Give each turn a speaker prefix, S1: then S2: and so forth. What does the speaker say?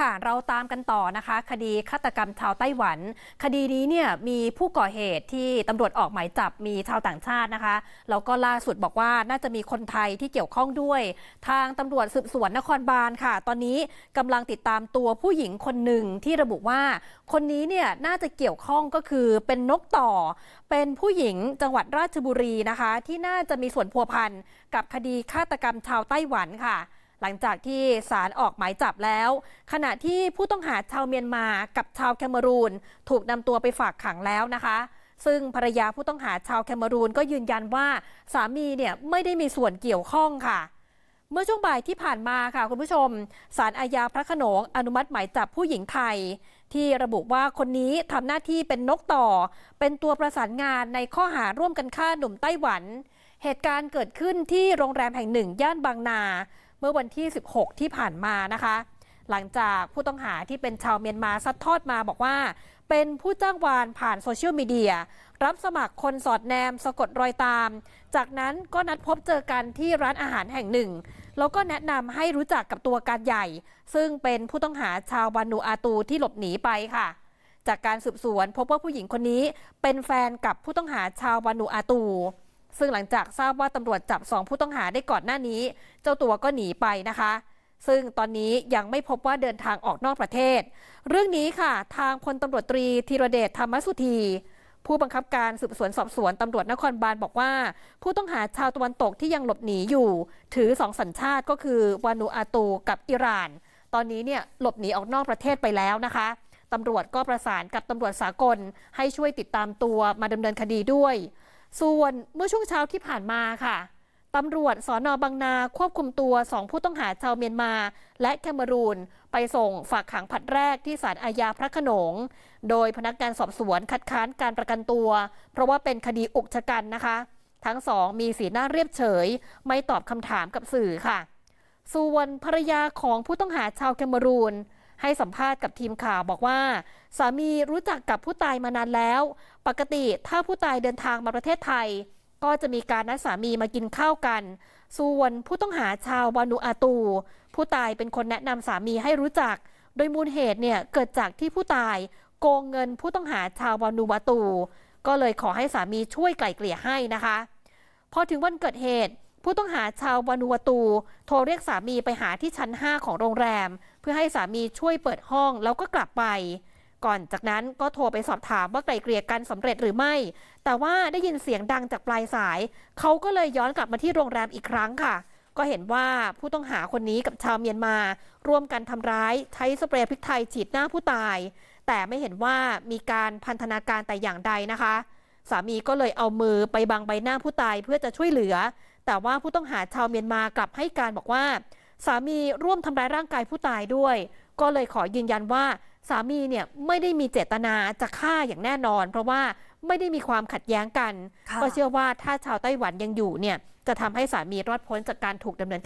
S1: ค่ะเราตามกันต่อนะคะ คดีฆาตกรรมชาวไต้หวัน คดีนี้เนี่ยมีผู้ก่อเหตุที่ตำรวจออกหมายจับมีชาวต่างชาตินะคะแล้วก็ล่าสุดบอกว่าน่าจะมีคนไทยที่เกี่ยวข้องด้วย ทางตำรวจสืบสวนนครบาลค่ะ ตอนนี้กำลังติดตามตัวผู้หญิงคนหนึ่งที่ระบุว่า คนนี้เนี่ยน่าจะเกี่ยวข้องก็คือเป็นนกต่อ เป็นผู้หญิงจังหวัดราชบุรีนะคะ ที่น่าจะมีส่วนพัวพันกับคดีฆาตกรรมชาวไต้หวันค่ะหลังจากที่ศาลออกหมายจับแล้ว ขณะที่ผู้ต้องหาชาวเมียนมากับชาวแคมรูน ถูกนำตัวไปฝากขังแล้วนะคะ ซึ่งภรรยาผู้ต้องหาชาวแคมรูนก็ยืนยันว่า สามีเนี่ยไม่ได้มีส่วนเกี่ยวข้องค่ะ เมื่อช่วงบ่ายที่ผ่านมาค่ะคุณผู้ชมสารอาญาพระขนงอนุมัติหมายจับผู้หญิงไทยที่ระบุว่าคนนี้ทำหน้าที่เป็นนกต่อ เป็นตัวประสานงานในข้อหาร่วมกันฆ่าหนุ่มไต้หวัน เหตุการณ์เกิดขึ้นที่โรงแรมแห่งหนึ่งย่านบางนามื่อวันที่ 16 ที่ผ่านมานะคะ หลังจากผู้ต้องหาที่เป็นชาวเมียนมาซัดทอดมาบอกว่า เป็นผู้จ้างวานผ่านโซเชียลมีเดียรับสมัครคนสอดแนมสะกดรอยตาม จากนั้นก็นัดพบเจอกันที่ร้านอาหารแห่งหนึ่ง แล้วก็แนะนำให้รู้จักกับตัวการใหญ่ ซึ่งเป็นผู้ต้องหาชาวบานูอาตูที่หลบหนีไปค่ะ จากการสืบสวนพบว่าผู้หญิงคนนี้เป็นแฟนกับผู้ต้องหาชาววานูอาตูซึ่งหลังจากทราบว่าตำรวจจับสองผู้ต้องหาได้ก่อนหน้านี้ เจ้าตัวก็หนีไปนะคะ ซึ่งตอนนี้ยังไม่พบว่าเดินทางออกนอกประเทศ เรื่องนี้ค่ะ ทางพลตำรวจตรีธีรเดชธรรมสุธีผู้บังคับการสืบสวนสอบสวน ตำรวจนครบาลบอกว่า ผู้ต้องหาชาวตะวันตกที่ยังหลบหนีอยู่ ถือสองสัญชาติก็คือวานูอาตูกับอิหร่าน ตอนนี้เนี่ยหลบหนีออกนอกประเทศไปแล้วนะคะตำรวจก็ประสานกับตำรวจสากล ให้ช่วยติดตามตัวมาดำเนินคดีด้วยส่วนเมื่อช่วงเช้าที่ผ่านมาค่ะ ตำรวจสอนอบางนาควบคุมตัวสองผู้ต้องหาชาวเมียนมา และแคมรูน ไปส่งฝากขังผัดแรกที่ศาลอาญาพระขนง โดยพนักงานสอบสวนคัดค้านการประกันตัว เพราะว่าเป็นคดีอุกชะกันนะคะ ทั้งสองมีสีหน้าเรียบเฉย ไม่ตอบคำถามกับสื่อค่ะ ส่วนภรรยาของผู้ต้องหาชาวแคมรูนให้สัมภาษณ์กับทีมข่าวบอกว่า สามีรู้จักกับผู้ตายมานานแล้ว ปกติถ้าผู้ตายเดินทางมาประเทศไทย ก็จะมีการนัดสามีมากินข้าวกัน ส่วนผู้ต้องหาชาววานูอาตู ผู้ตายเป็นคนแนะนำสามีให้รู้จัก โดยมูลเหตุเนี่ยเกิดจากที่ผู้ตายโกงเงินผู้ต้องหาชาววานูวาตู ก็เลยขอให้สามีช่วยไกล่เกลี่ยให้นะคะพอถึงวันเกิดเหตุผู้ต้องหาชาววานูวตู โทรเรียกสามีไปหาที่ชั้น5ของโรงแรมเพื่อให้สามีช่วยเปิดห้องแล้วก็กลับไป ก่อนจากนั้นก็โทรไปสอบถามว่าไกลเกลี่ยกันสำเร็จหรือไม่ แต่ว่าได้ยินเสียงดังจากปลายสาย เขาก็เลยย้อนกลับมาที่โรงแรมอีกครั้งค่ะ ก็เห็นว่าผู้ต้องหาคนนี้กับชาวเมียนมา ร่วมกันทำร้ายใช้สเปรย์พริกไทยฉีดหน้าผู้ตาย แต่ไม่เห็นว่ามีการพันธนาการแต่อย่างใดนะคะสามีก็เลยเอามือไปบังใบหน้าผู้ตายเพื่อจะช่วยเหลือ แต่ว่าผู้ต้องหาชาวเมียนมากลับให้การบอกว่า สามีร่วมทำร้ายร่างกายผู้ตายด้วย ก็เลยขอยืนยันว่าสามี เนี่ยไม่ได้มีเจตนาจะฆ่าอย่างแน่นอน เพราะว่าไม่ได้มีความขัดแย้งกันก็เชื่อ ว่าถ้าชาวไต้หวันยังอยู่เนี่ยจะทำให้สามีรอดพ้นจากการถูกดำเนิน